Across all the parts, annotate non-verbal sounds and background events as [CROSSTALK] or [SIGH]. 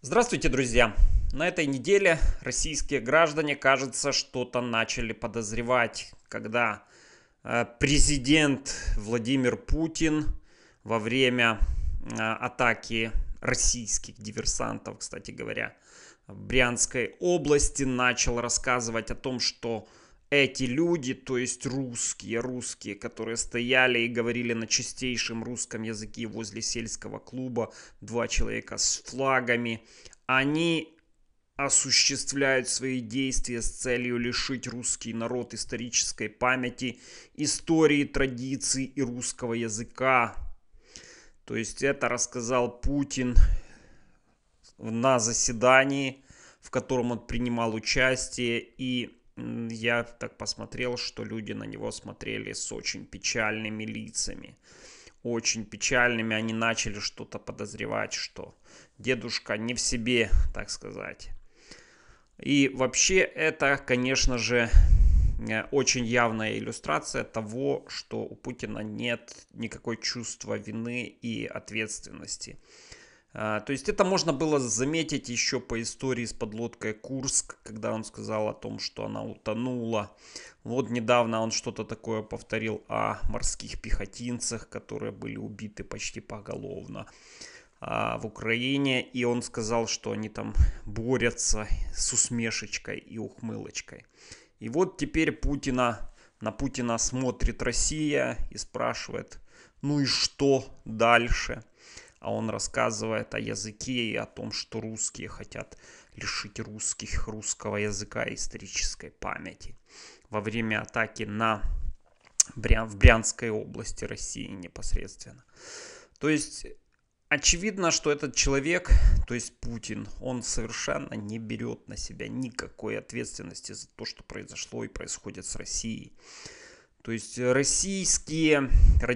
Здравствуйте, друзья! На этой неделе российские граждане, кажется, что-то начали подозревать, когда э, президент Владимир Путин во время э, атаки российских диверсантов, кстати говоря, в Брянской области начал рассказывать о том, что эти люди, то есть русские, русские, которые стояли и говорили на чистейшем русском языке возле сельского клуба, два человека с флагами, они осуществляют свои действия с целью лишить русский народ исторической памяти, истории, традиций и русского языка. То есть это рассказал Путин на заседании, в котором он принимал участие и я так посмотрел, что люди на него смотрели с очень печальными лицами. Очень печальными они начали что-то подозревать, что дедушка не в себе, так сказать. И вообще это, конечно же, э, очень явная иллюстрация того, что у Путина нет никакой чувства вины и ответственности. А, то есть это можно было заметить еще по истории с подлодкой Курск, когда он сказал о том, что она утонула. Вот недавно он что-то такое повторил о морских пехотинцах, которые были убиты почти поголовно а, в Украине. И он сказал, что они там борются с усмешечкой и ухмылочкой. И вот теперь Путина, на Путина смотрит Россия и спрашивает, ну и что дальше? а он рассказывает о языке и о том, что русские хотят лишить русских русского языка и исторической памяти. Во время атаки на Брян, в Брянской области России непосредственно. То есть очевидно, что этот человек, то есть Путин, он совершенно не берет на себя никакой ответственности за то, что произошло и происходит с Россией. То есть российские,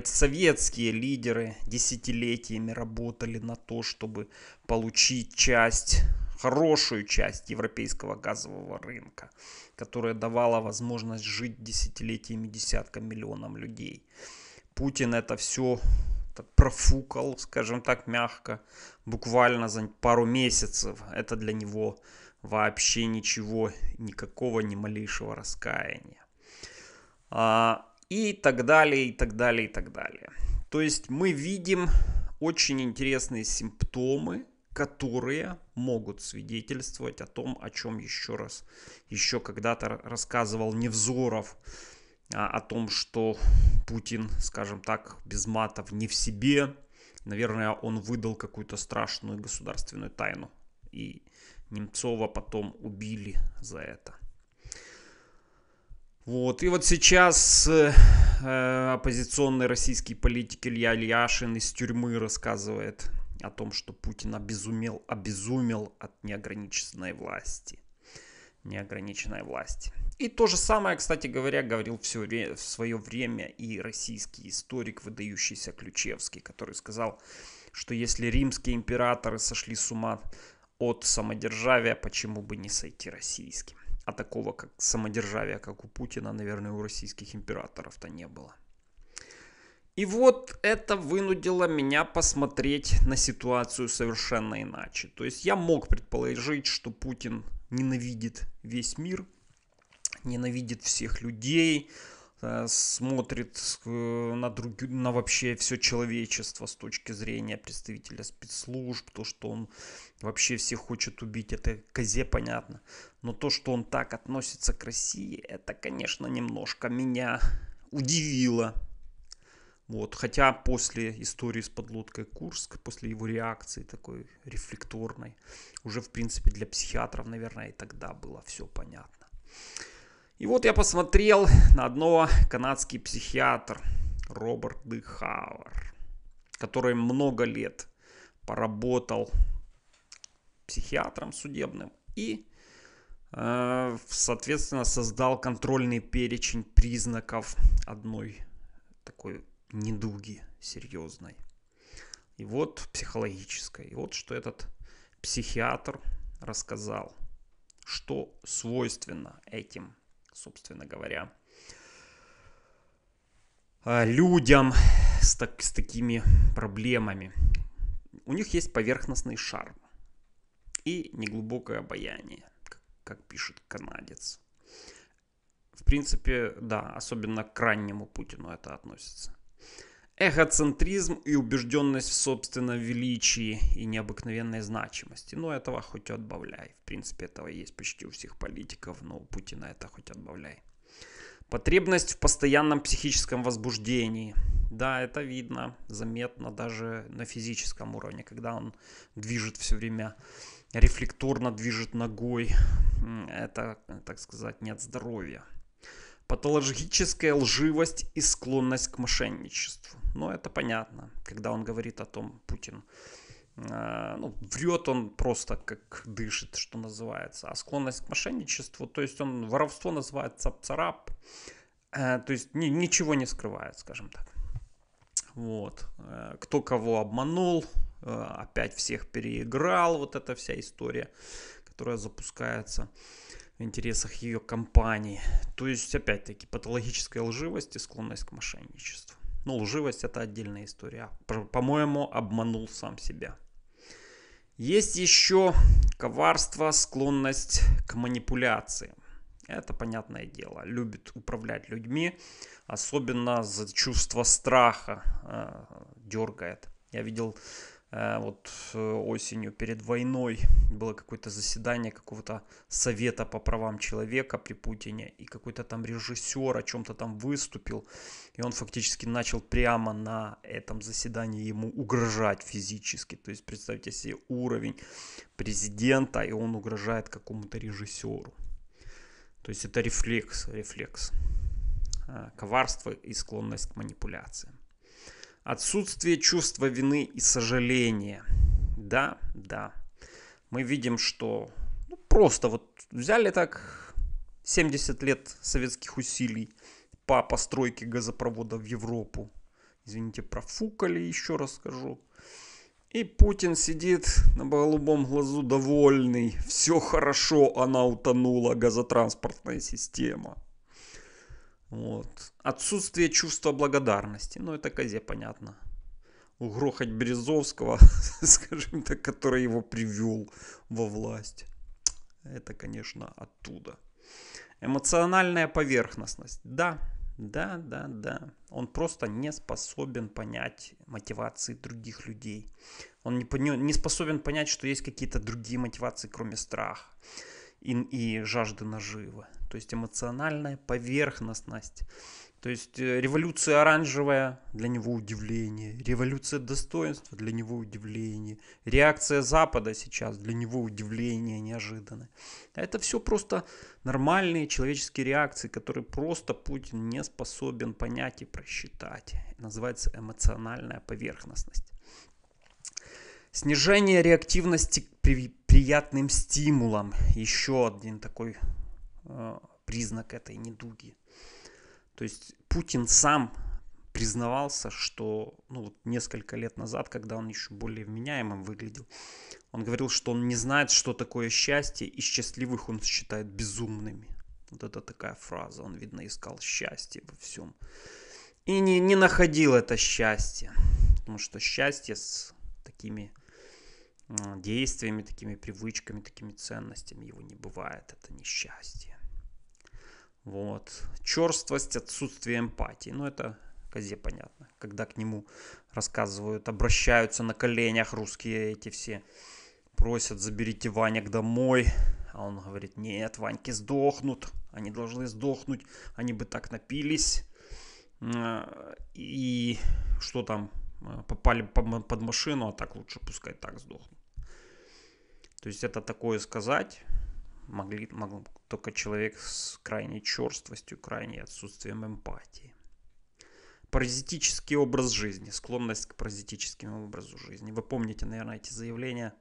советские лидеры десятилетиями работали на то, чтобы получить часть, хорошую часть европейского газового рынка, которая давала возможность жить десятилетиями десяткам миллионам людей. Путин это все профукал, скажем так, мягко, буквально за пару месяцев. Это для него вообще ничего, никакого, ни малейшего раскаяния. А, и так далее, и так далее, и так далее. То есть мы видим очень интересные симптомы, которые могут свидетельствовать о том, о чем еще раз, еще когда-то рассказывал Невзоров, а, о том, что Путин, скажем так, без матов не в себе. Наверное, он выдал какую-то страшную государственную тайну. И Немцова потом убили за это. Вот. И вот сейчас э, оппозиционный российский политик Илья Ильяшин из тюрьмы рассказывает о том, что Путин обезумел, обезумел от неограниченной власти. Неограниченной власти. И то же самое, кстати говоря, говорил все в свое время и российский историк, выдающийся Ключевский, который сказал, что если римские императоры сошли с ума от самодержавия, почему бы не сойти российским? А такого как самодержавия, как у Путина, наверное, у российских императоров-то не было. И вот это вынудило меня посмотреть на ситуацию совершенно иначе. То есть я мог предположить, что Путин ненавидит весь мир, ненавидит всех людей, Э, смотрит э, на, друг, на вообще все человечество с точки зрения представителя спецслужб, то, что он вообще всех хочет убить, это козе понятно. Но то, что он так относится к России, это, конечно, немножко меня удивило. Вот, хотя после истории с подлодкой Курск, после его реакции такой рефлекторной, уже, в принципе, для психиатров, наверное, и тогда было все понятно. И вот я посмотрел на одного канадский психиатр Роберт Дехауэр, который много лет поработал психиатром судебным и, э, соответственно, создал контрольный перечень признаков одной такой недуги серьезной. И вот психологической. И вот что этот психиатр рассказал, что свойственно этим собственно говоря, а, людям с, так, с такими проблемами. У них есть поверхностный шарм и неглубокое обаяние, как, пишет канадец. В принципе, да, особенно к раннему Путину это относится эгоцентризм и убежденность в собственном величии и необыкновенной значимости. но ну, этого хоть отбавляй. В принципе, этого есть почти у всех политиков, но у Путина это хоть отбавляй. Потребность в постоянном психическом возбуждении. Да, это видно, заметно даже на физическом уровне, когда он движет все время, рефлекторно движет ногой. Это, так сказать, нет здоровья. Патологическая лживость и склонность к мошенничеству. Но это понятно, когда он говорит о том, Путин, э, ну, врет он просто как дышит, что называется. А склонность к мошенничеству, то есть он воровство называет цап-царап, э, то есть ни, ничего не скрывает, скажем так. Вот. Э, кто кого обманул, опять всех переиграл, вот эта вся история, которая запускается в интересах ее компании. То есть, опять-таки, патологическая лживость и склонность к мошенничеству. Ну, лживость это отдельная история. По-моему, обманул сам себя. Есть еще коварство, склонность к манипуляциям. Это понятное дело. Любит управлять людьми, особенно за чувство страха э, дергает. Я видел Э, вот э, осенью перед войной было какое-то заседание какого-то совета по правам человека при Путине, и какой-то там режиссер о чем-то там выступил, и он фактически начал прямо на этом заседании ему угрожать физически. То есть представьте себе уровень президента, и он угрожает какому-то режиссеру. То есть это рефлекс, рефлекс э, коварство и склонность к манипуляциям. Отсутствие чувства вины и сожаления. Да, да. Мы видим, что ну, просто вот взяли так 70 лет советских усилий по постройке газопровода в Европу. Извините, профукали, еще раз скажу. И Путин сидит на голубом глазу довольный. Все хорошо, она утонула, газотранспортная система. Вот. Отсутствие чувства благодарности. Ну, это Козе понятно. Угрохать Березовского, [LAUGHS] скажем так, который его привел во власть. Это, конечно, оттуда. Эмоциональная поверхностность. Да, да, да, да. Он просто не способен понять мотивации других людей. Он не, не способен понять, что есть какие-то другие мотивации, кроме страха и, и жажды наживы то есть эмоциональная поверхностность. То есть э, революция оранжевая для него удивление, революция достоинства для него удивление, реакция Запада сейчас для него удивление неожиданное. Это все просто нормальные человеческие реакции, которые просто Путин не способен понять и просчитать. называется эмоциональная поверхностность. Снижение реактивности к приятным стимулам. Еще один такой Э, признак этой недуги. То есть Путин сам признавался, что ну, вот несколько лет назад, когда он еще более вменяемым выглядел, он говорил, что он не знает, что такое счастье, и счастливых он считает безумными. Вот это такая фраза. Он, видно, искал счастье во всем. И не, не находил это счастье. Потому что счастье с такими э, действиями, такими привычками, такими ценностями его не бывает. Это несчастье. Вот. Черствость, отсутствие эмпатии. Ну, это козе понятно. Когда к нему рассказывают, обращаются на коленях русские эти все. Просят, заберите Ваняк домой. А он говорит, нет, Ваньки сдохнут. Они должны сдохнуть. Они бы так напились. Э, и что там? Э, попали под машину, а так лучше пускай так сдохнут. То есть это такое сказать могли, мог только человек с крайней черствостью, крайней отсутствием эмпатии. Паразитический образ жизни, склонность к паразитическому образу жизни. Вы помните, наверное, эти заявления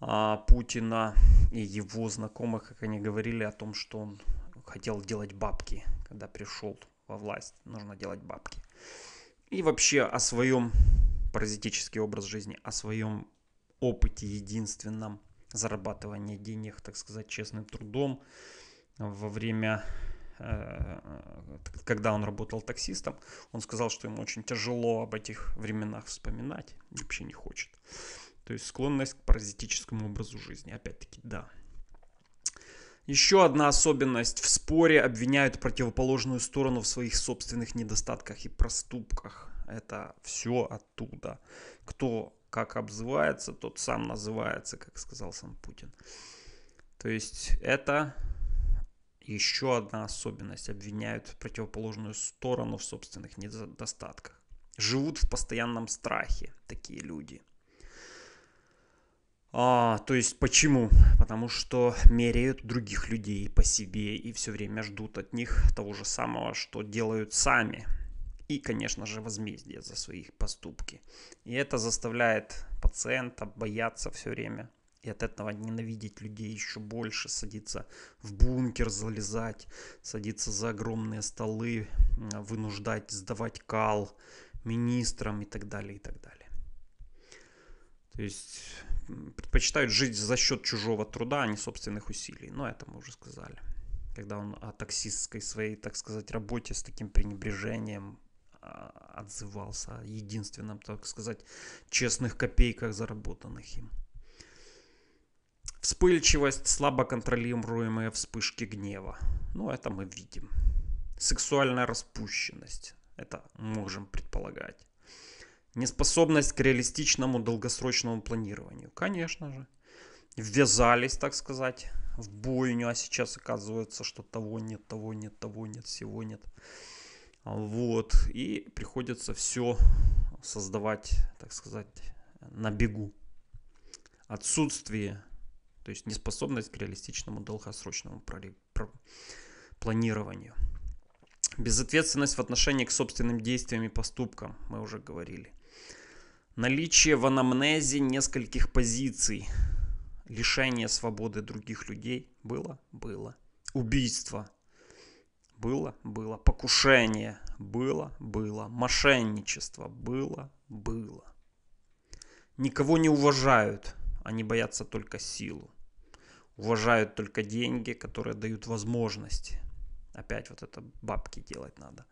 а, Путина и его знакомых, как они говорили о том, что он хотел делать бабки, когда пришел во власть. Нужно делать бабки. И вообще о своем паразитический образ жизни, о своем опыте единственном – зарабатывания денег, так сказать, честным трудом во время э, э, когда он работал таксистом, он сказал, что ему очень тяжело об этих временах вспоминать, вообще не хочет. То есть склонность к паразитическому образу жизни, опять-таки, да. Еще одна особенность. В споре обвиняют противоположную сторону в своих собственных недостатках и проступках. Это все оттуда. Кто как обзывается, тот сам называется, как сказал сам Путин. То есть это еще одна особенность. Обвиняют в противоположную сторону в собственных недостатках. Живут в постоянном страхе такие люди. А, то есть почему? Потому что меряют других людей по себе и все время ждут от них того же самого, что делают сами и, конечно же, возмездие за свои поступки. И это заставляет пациента бояться все время и от этого ненавидеть людей еще больше, садиться в бункер, залезать, садиться за огромные столы, вынуждать сдавать кал министрам и так далее, и так далее. То есть предпочитают жить за счет чужого труда, а не собственных усилий. Но ну, это мы уже сказали. Когда он о таксистской своей, так сказать, работе с таким пренебрежением а, отзывался о единственном, так сказать, честных копейках, заработанных им. Вспыльчивость, слабо контролируемые вспышки гнева. Ну, это мы видим. Сексуальная распущенность. Это можем предполагать. Неспособность к реалистичному долгосрочному планированию. Конечно же. Ввязались, так сказать, в бойню, а сейчас оказывается, что того нет, того нет, того нет, всего нет. нет вот, и приходится все создавать, так сказать, на бегу. Отсутствие, то есть неспособность к реалистичному долгосрочному планированию. Безответственность в отношении к собственным действиям и поступкам, мы уже говорили. Наличие в анамнезе нескольких позиций. Лишение свободы других людей было? Было. Убийство было, было. Покушение. Было, было. Мошенничество. Было, было. Никого не уважают. Они боятся только силу. Уважают только деньги, которые дают возможности. Опять вот это бабки делать надо.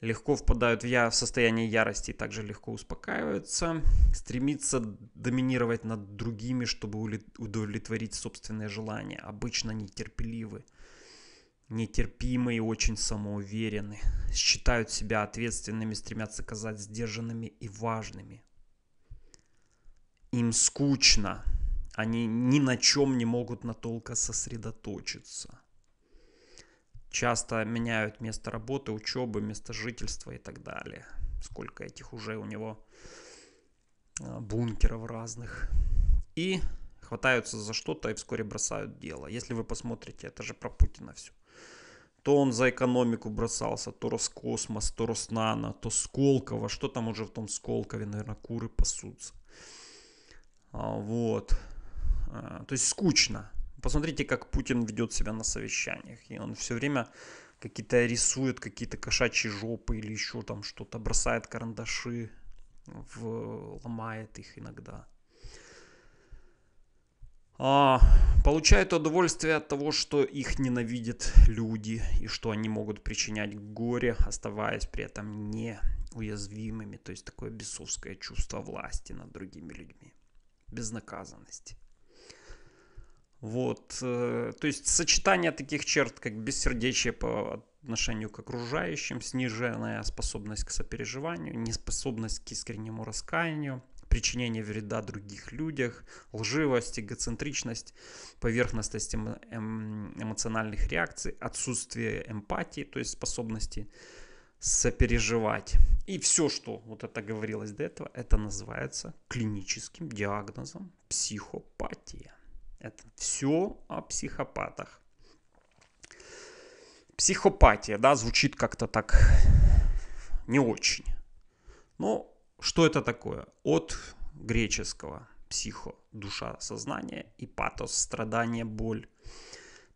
Легко впадают в, я... в состояние ярости и также легко успокаиваются. Стремится доминировать над другими, чтобы удовлетворить собственные желания. Обычно нетерпеливы нетерпимые и очень самоуверены, считают себя ответственными, стремятся казаться сдержанными и важными. Им скучно, они ни на чем не могут натолко сосредоточиться. Часто меняют место работы, учебы, место жительства и так далее. Сколько этих уже у него а, бункеров разных. И хватаются за что-то и вскоре бросают дело. Если вы посмотрите, это же про Путина все то он за экономику бросался, то Роскосмос, то Роснано, то Сколково, что там уже в том Сколкове, наверное, куры пасутся. А, вот. А, то есть скучно. Посмотрите, как Путин ведет себя на совещаниях. И он все время какие-то рисует какие-то кошачьи жопы или еще там что-то, бросает карандаши, в... ломает их иногда а, получают удовольствие от того, что их ненавидят люди и что они могут причинять горе, оставаясь при этом неуязвимыми. То есть такое бесовское чувство власти над другими людьми, безнаказанности. Вот, э, то есть сочетание таких черт, как бессердечие по отношению к окружающим, сниженная способность к сопереживанию, неспособность к искреннему раскаянию – причинение вреда других людях, лживость, эгоцентричность, поверхностность эмо эм, эмоциональных реакций, отсутствие эмпатии, то есть способности сопереживать. И все, что вот это говорилось до этого, это называется клиническим диагнозом психопатия. Это все о психопатах. Психопатия, да, звучит как-то так не очень. Но что это такое? От греческого психо – душа, сознание, и патос – страдание, боль.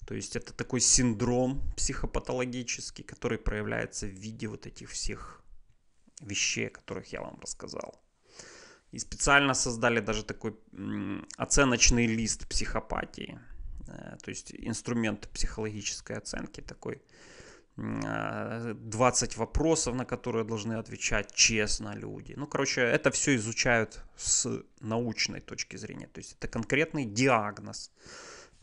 То есть это такой синдром психопатологический, который проявляется в виде вот этих всех вещей, о которых я вам рассказал. И специально создали даже такой оценочный лист психопатии, э, то есть инструмент психологической оценки такой, 20 а, вопросов, на которые должны отвечать честно люди. Ну, короче, это все изучают с научной точки зрения. То есть это конкретный диагноз,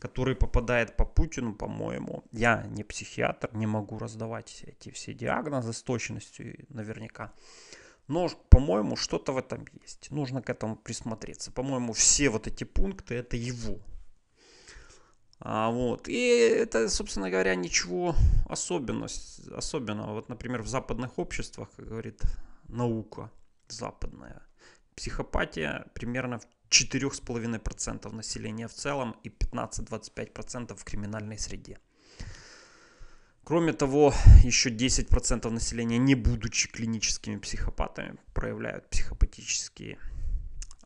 который попадает по Путину, по-моему. Я не психиатр, не могу раздавать эти все диагнозы с точностью наверняка. Но, по-моему, что-то в этом есть. Нужно к этому присмотреться. По-моему, все вот эти пункты это его а, вот. И это, собственно говоря, ничего особенность, особенного. Вот, например, в западных обществах, как говорит наука западная, психопатия примерно в 4,5% населения в целом и 15-25% в криминальной среде. Кроме того, еще 10% населения, не будучи клиническими психопатами, проявляют психопатические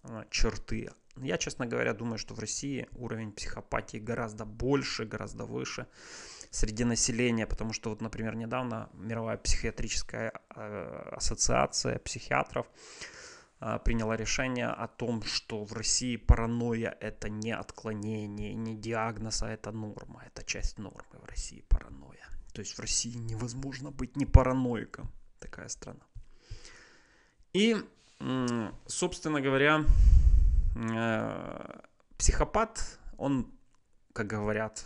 а, черты, я, честно говоря, думаю, что в России уровень психопатии гораздо больше, гораздо выше среди населения, потому что вот, например, недавно мировая психиатрическая э, ассоциация психиатров э, приняла решение о том, что в России паранойя это не отклонение, не диагноз, а это норма, это часть нормы в России паранойя. То есть в России невозможно быть не параноиком, такая страна. И, собственно говоря, Э, психопат, он, как говорят,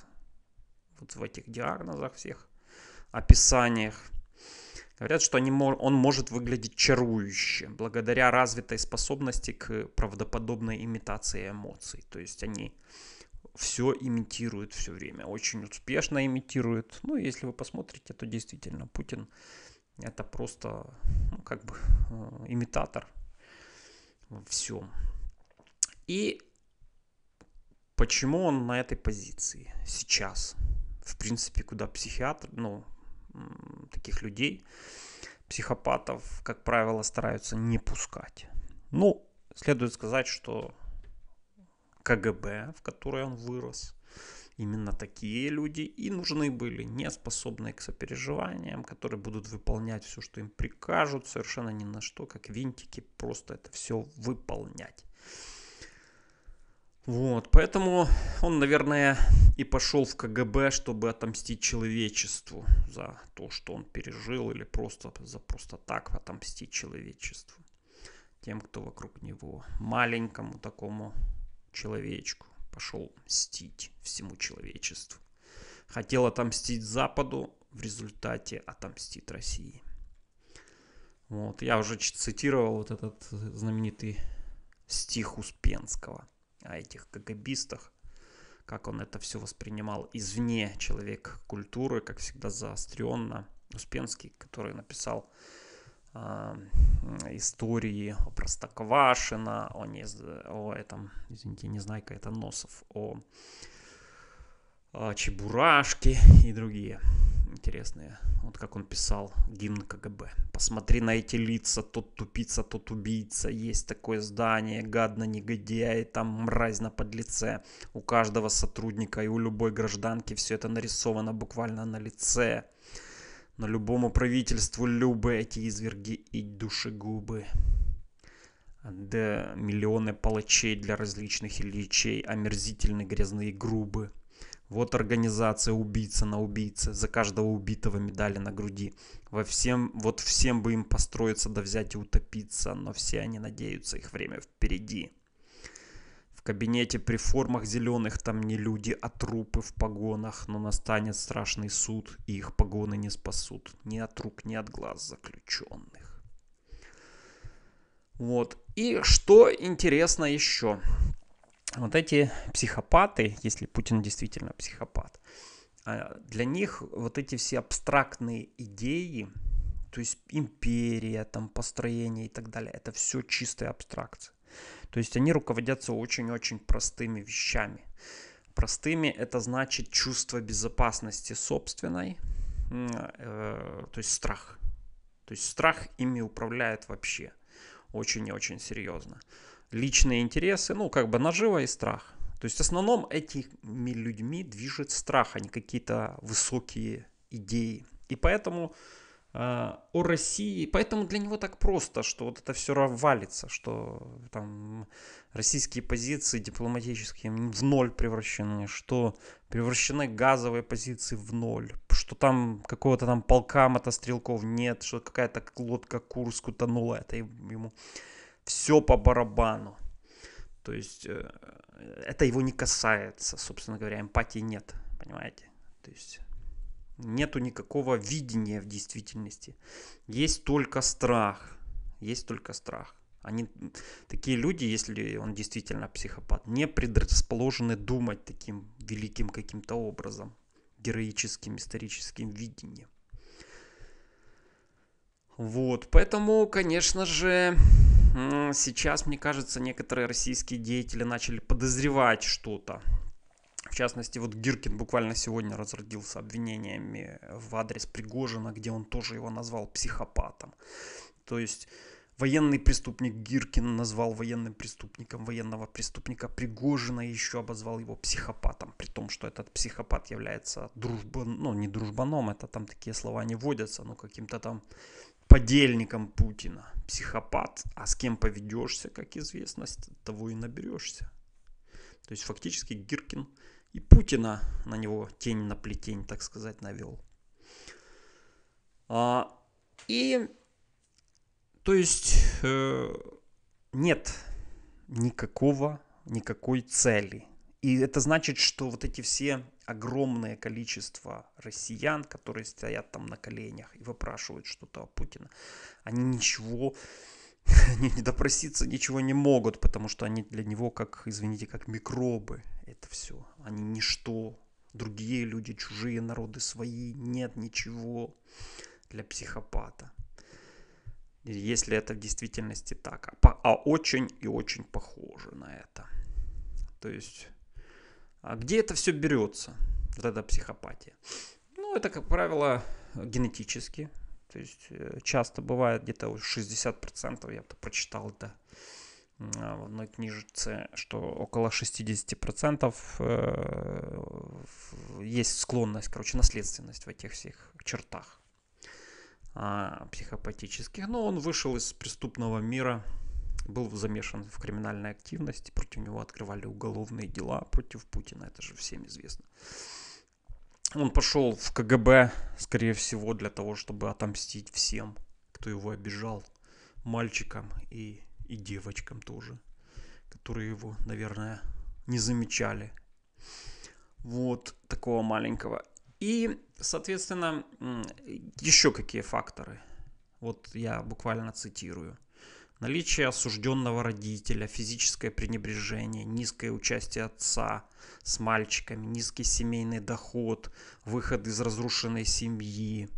вот в этих диагнозах всех, описаниях, говорят, что они, он может выглядеть чарующе, благодаря развитой способности к правдоподобной имитации эмоций. То есть они все имитируют все время, очень успешно имитируют. Ну, если вы посмотрите, то действительно Путин это просто ну, как бы э, имитатор во всем. И почему он на этой позиции сейчас? В принципе, куда психиатр, ну, таких людей, психопатов, как правило, стараются не пускать. Ну, следует сказать, что КГБ, в которой он вырос, именно такие люди и нужны были, не способные к сопереживаниям, которые будут выполнять все, что им прикажут, совершенно ни на что, как винтики, просто это все выполнять. Вот, поэтому он, наверное, и пошел в КГБ, чтобы отомстить человечеству за то, что он пережил, или просто за просто так отомстить человечеству, тем, кто вокруг него, маленькому такому человечку, пошел мстить всему человечеству. Хотел отомстить Западу, в результате отомстит России. Вот, я уже цитировал вот этот э, знаменитый стих Успенского – о этих КГБистах, как он это все воспринимал извне человек культуры, как всегда заостренно. Успенский, который написал э, истории о Простоквашино, о, не, о этом, извините, не знаю, Незнайка, это Носов, о, о Чебурашке и другие интересные. Вот как он писал гимн КГБ. «Посмотри на эти лица, тот тупица, тот убийца. Есть такое здание, гадно негодяй, там мразь на подлеце. У каждого сотрудника и у любой гражданки все это нарисовано буквально на лице. на любому правительству любые эти изверги и душегубы» да миллионы палачей для различных ильичей, омерзительные грязные, грубы. Вот организация убийца на убийце, за каждого убитого медали на груди. Во всем, вот всем бы им построиться да взять и утопиться, но все они надеются, их время впереди. В кабинете при формах зеленых там не люди, а трупы в погонах, но настанет страшный суд, и их погоны не спасут ни от рук, ни от глаз заключенных. Вот. И что интересно еще? вот эти психопаты, если Путин действительно психопат, а, для них вот эти все абстрактные идеи, то есть империя, там построение и так далее, это все чистая абстракция. То есть они руководятся очень-очень простыми вещами. Простыми это значит чувство безопасности собственной, э, то есть страх. То есть страх ими управляет вообще очень очень серьезно личные интересы, ну, как бы нажива и страх. То есть в основном этими людьми движет страх, а не какие-то высокие идеи. И поэтому э, о России, поэтому для него так просто, что вот это все валится, что там российские позиции дипломатические в ноль превращены, что превращены газовые позиции в ноль, что там какого-то там полка мотострелков нет, что какая-то лодка Курск утонула, это ему все по барабану. То есть э, это его не касается, собственно говоря, эмпатии нет, понимаете? То есть нету никакого видения в действительности. Есть только страх, есть только страх. Они, такие люди, если он действительно психопат, не предрасположены думать таким великим каким-то образом, героическим историческим видением. Вот, поэтому, конечно же, сейчас, мне кажется, некоторые российские деятели начали подозревать что-то. В частности, вот Гиркин буквально сегодня разродился обвинениями в адрес Пригожина, где он тоже его назвал психопатом. То есть военный преступник Гиркин назвал военным преступником военного преступника Пригожина и еще обозвал его психопатом, при том, что этот психопат является дружбан, ну не дружбаном, это там такие слова не водятся, но каким-то там подельником Путина. Психопат, а с кем поведешься, как известно, того и наберешься. То есть фактически Гиркин и Путина на него тень на плетень, так сказать, навел. А, и, то есть, э, нет никакого, никакой цели и это значит, что вот эти все огромное количество россиян, которые стоят там на коленях и выпрашивают что-то о Путина, они ничего, они [LAUGHS] не допроситься ничего не могут, потому что они для него как, извините, как микробы это все. Они ничто, другие люди, чужие народы свои, нет ничего для психопата. Если это в действительности так, а, а очень и очень похоже на это. То есть а где это все берется, вот эта психопатия? Ну, это, как правило, генетически. То есть э, часто бывает где-то 60%, я -то прочитал да в одной книжице, что около 60% э, есть склонность, короче, наследственность в этих всех чертах а, психопатических. Но ну, он вышел из преступного мира был замешан в криминальной активности, против него открывали уголовные дела против Путина, это же всем известно. Он пошел в КГБ, скорее всего, для того, чтобы отомстить всем, кто его обижал, мальчикам и, и девочкам тоже, которые его, наверное, не замечали. Вот такого маленького. И, соответственно, еще какие факторы. Вот я буквально цитирую. Наличие осужденного родителя, физическое пренебрежение, низкое участие отца с мальчиками, низкий семейный доход, выход из разрушенной семьи,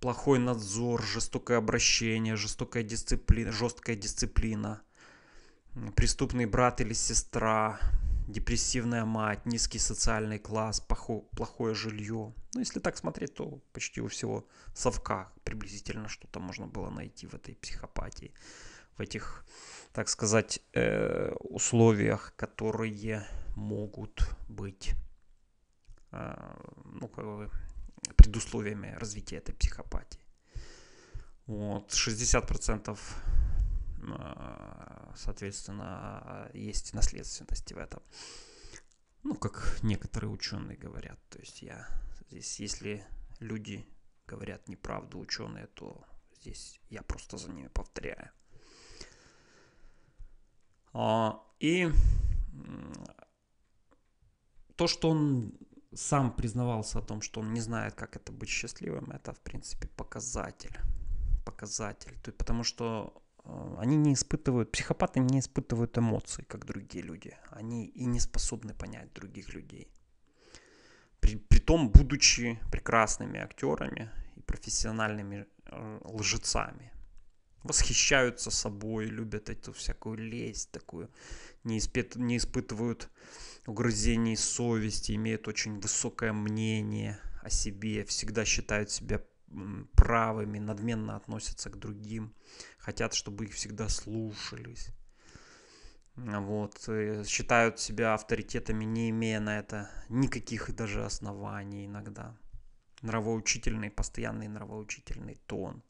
плохой надзор, жестокое обращение, жестокая дисциплина, жесткая дисциплина, преступный брат или сестра, депрессивная мать, низкий социальный класс, плохое жилье. Ну, если так смотреть, то почти у всего совка приблизительно что-то можно было найти в этой психопатии, в этих, так сказать, э, условиях, которые могут быть э, ну, как бы предусловиями развития этой психопатии. Вот, 60% а, соответственно, а, есть наследственность в этом. Ну, как некоторые ученые говорят. То есть я здесь, если люди говорят неправду ученые, то здесь я просто за ними повторяю. А, и то, что он сам признавался о том, что он не знает, как это быть счастливым, это, в принципе, показатель. Показатель. То есть, потому что Э, они не испытывают, психопаты не испытывают эмоций, как другие люди. Они и не способны понять других людей. При, том будучи прекрасными актерами и профессиональными э, лжецами, восхищаются собой, любят эту всякую лесть такую, не, испит не испытывают угрызений совести, имеют очень высокое мнение о себе, всегда считают себя правыми, надменно относятся к другим, хотят, чтобы их всегда слушались. Вот, э, считают себя авторитетами, не имея на это никаких и даже оснований иногда. Нравоучительный, постоянный нравоучительный тон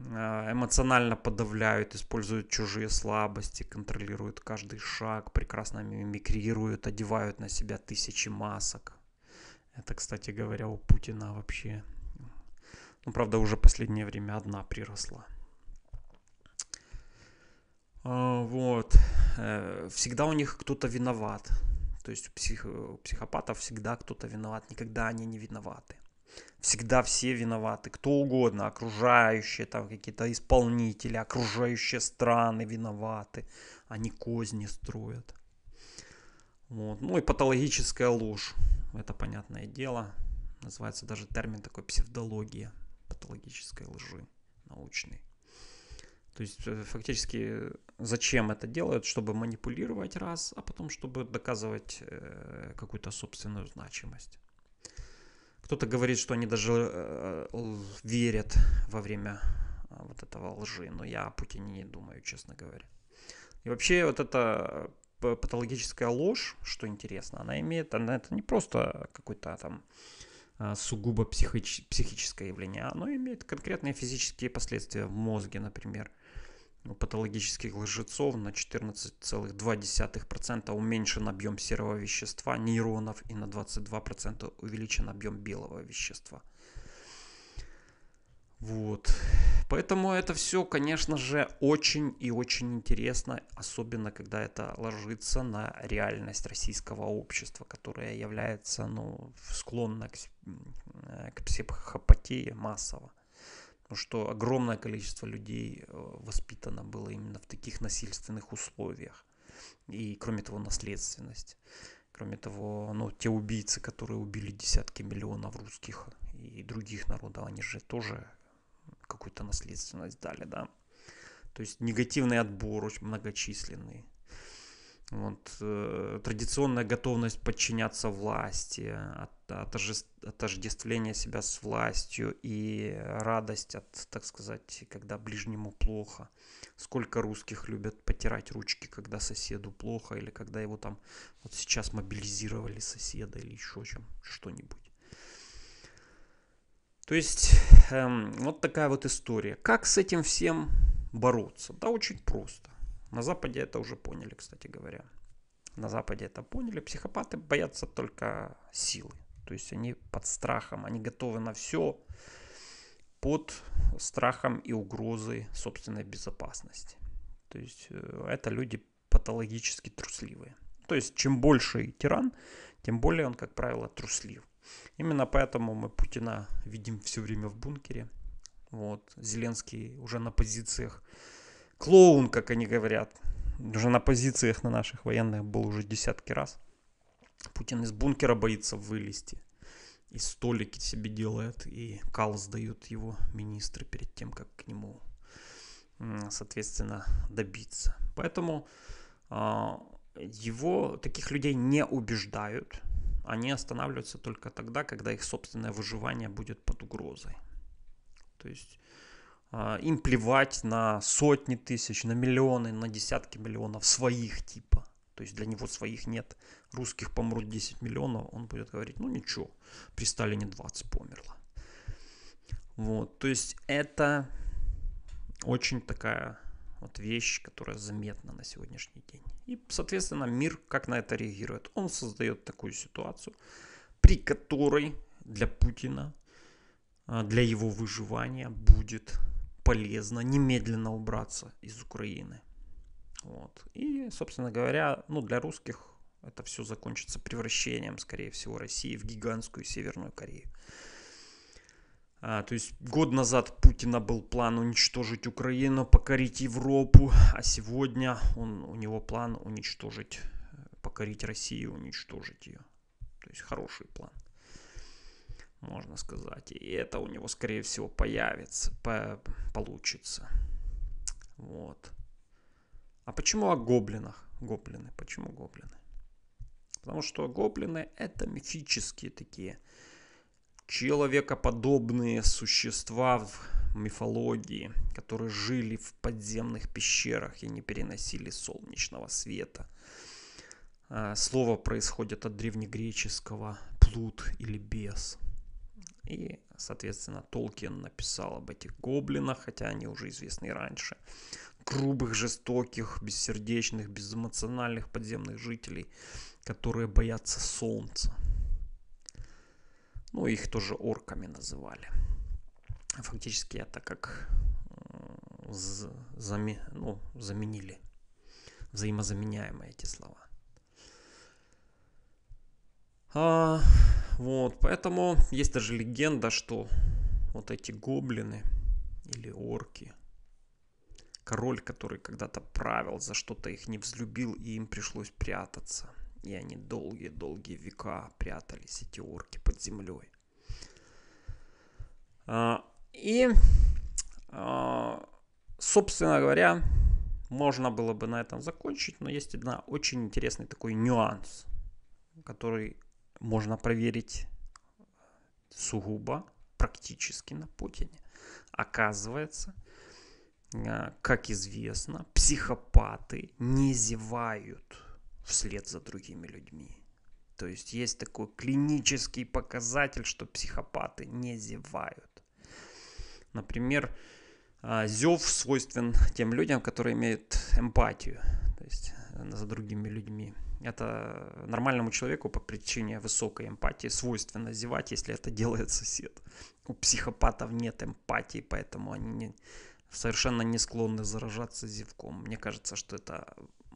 э, эмоционально подавляют, используют чужие слабости, контролируют каждый шаг, прекрасно мимикрируют, одевают на себя тысячи масок. Это, кстати говоря, у Путина вообще ну, правда, уже последнее время одна приросла. А, вот. Э, всегда у них кто-то виноват. То есть у, псих... Э, у психопатов всегда кто-то виноват. Никогда они не виноваты. Всегда все виноваты. Кто угодно. Окружающие, там какие-то исполнители, окружающие страны виноваты. Они козни строят. Вот. Ну и патологическая ложь. Это понятное дело. Называется даже термин такой псевдология патологической лжи научной. То есть э, фактически зачем это делают? Чтобы манипулировать раз, а потом чтобы доказывать э, какую-то собственную значимость. Кто-то говорит, что они даже э, верят во время вот этого лжи, но я о Путине не думаю, честно говоря. И вообще вот эта патологическая ложь, что интересно, она имеет, она это не просто какой-то там а, сугубо психич, психическое явление, а оно имеет конкретные физические последствия в мозге, например. У патологических лжецов на 14,2% уменьшен объем серого вещества нейронов и на 22% увеличен объем белого вещества – вот. Поэтому это все, конечно же, очень и очень интересно, особенно когда это ложится на реальность российского общества, которое является ну, склонно к, э, к психопатии массово. Потому что огромное количество людей э, воспитано было именно в таких насильственных условиях. И, кроме того, наследственность. Кроме того, ну, те убийцы, которые убили десятки миллионов русских и других народов, они же тоже какую-то наследственность дали, да. То есть негативный отбор очень многочисленный. Вот, э, традиционная готовность подчиняться власти, отождествление себя с властью и радость от, так сказать, когда ближнему плохо. Сколько русских любят потирать ручки, когда соседу плохо, или когда его там вот сейчас мобилизировали соседа, или еще чем, что-нибудь. То есть эм, вот такая вот история. Как с этим всем бороться? Да очень просто. На Западе это уже поняли, кстати говоря. На Западе это поняли. Психопаты боятся только силы. То есть они под страхом, они готовы на все под страхом и угрозой собственной безопасности. То есть э, это люди патологически трусливые. То есть чем больше тиран, тем более он, как правило, труслив. Именно поэтому мы Путина видим все время в бункере. Вот. Зеленский уже на позициях. Клоун, как они говорят. Уже на позициях на наших военных был уже десятки раз. Путин из бункера боится вылезти. И столики себе делает, и кал сдают его министры перед тем, как к нему, соответственно, добиться. Поэтому а, его таких людей не убеждают они останавливаются только тогда, когда их собственное выживание будет под угрозой. То есть а, им плевать на сотни тысяч, на миллионы, на десятки миллионов своих типа. То есть для него своих нет. Русских помрут 10 миллионов, он будет говорить, ну ничего, при Сталине 20 померло. Вот, то есть это очень такая вот вещь, которая заметна на сегодняшний день. И, соответственно, мир как на это реагирует? Он создает такую ситуацию, при которой для Путина, а, для его выживания будет полезно немедленно убраться из Украины. Вот. И, собственно говоря, ну, для русских это все закончится превращением, скорее всего, России в гигантскую Северную Корею. А, то есть год назад Путина был план уничтожить Украину, покорить Европу, а сегодня он, у него план уничтожить, э, покорить Россию, уничтожить ее. То есть хороший план, можно сказать. И это у него, скорее всего, появится, по получится. Вот. А почему о гоблинах? Гоблины, почему гоблины? Потому что гоблины это мифические такие человекоподобные существа в мифологии, которые жили в подземных пещерах и не переносили солнечного света. А, слово происходит от древнегреческого «плут» или «бес». И, соответственно, Толкин написал об этих гоблинах, хотя они уже известны и раньше. Грубых, жестоких, бессердечных, безэмоциональных подземных жителей, которые боятся солнца. Ну, их тоже орками называли. Фактически это как э, зами, ну, заменили, взаимозаменяемые эти слова. А, вот, поэтому есть даже легенда, что вот эти гоблины или орки, король, который когда-то правил, за что-то их не взлюбил, и им пришлось прятаться – и они долгие-долгие века прятались, эти орки, под землей. А, и, а, собственно говоря, можно было бы на этом закончить, но есть один очень интересный такой нюанс, который можно проверить сугубо практически на Путине. Оказывается, а, как известно, психопаты не зевают – вслед за другими людьми. То есть есть такой клинический показатель, что психопаты не зевают. Например, а, зев свойствен тем людям, которые имеют эмпатию, то есть э, за другими людьми. Это нормальному человеку по причине высокой эмпатии свойственно зевать, если это делает сосед. У психопатов нет эмпатии, поэтому они не, совершенно не склонны заражаться зевком. Мне кажется, что это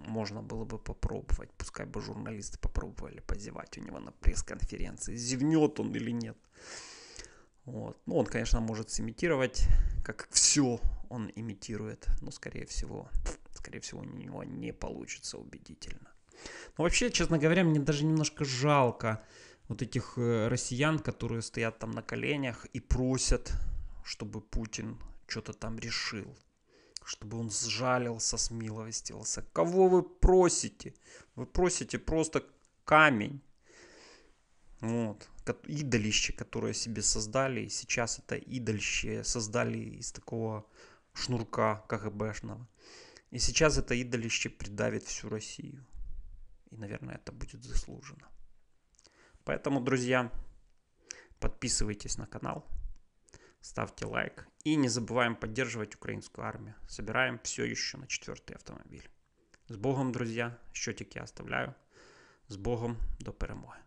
можно было бы попробовать. Пускай бы журналисты попробовали позевать у него на пресс-конференции. Зевнет он или нет. Вот. Ну, он, конечно, может сымитировать, как все он имитирует, но, скорее всего, скорее всего, у него не получится убедительно. Но вообще, честно говоря, мне даже немножко жалко вот этих э, россиян, которые стоят там на коленях и просят, чтобы Путин что-то там решил чтобы он сжалился, смиловестился. Кого вы просите? Вы просите просто камень. Вот. Идолище, которое себе создали. И сейчас это идолище создали из такого шнурка КГБшного. И сейчас это идолище придавит всю Россию. И, наверное, это будет заслужено. Поэтому, друзья, подписывайтесь на канал, ставьте лайк и не забываем поддерживать украинскую армию. Собираем все еще на четвертый автомобиль. С Богом, друзья, счетик я оставляю. С Богом до перемоги.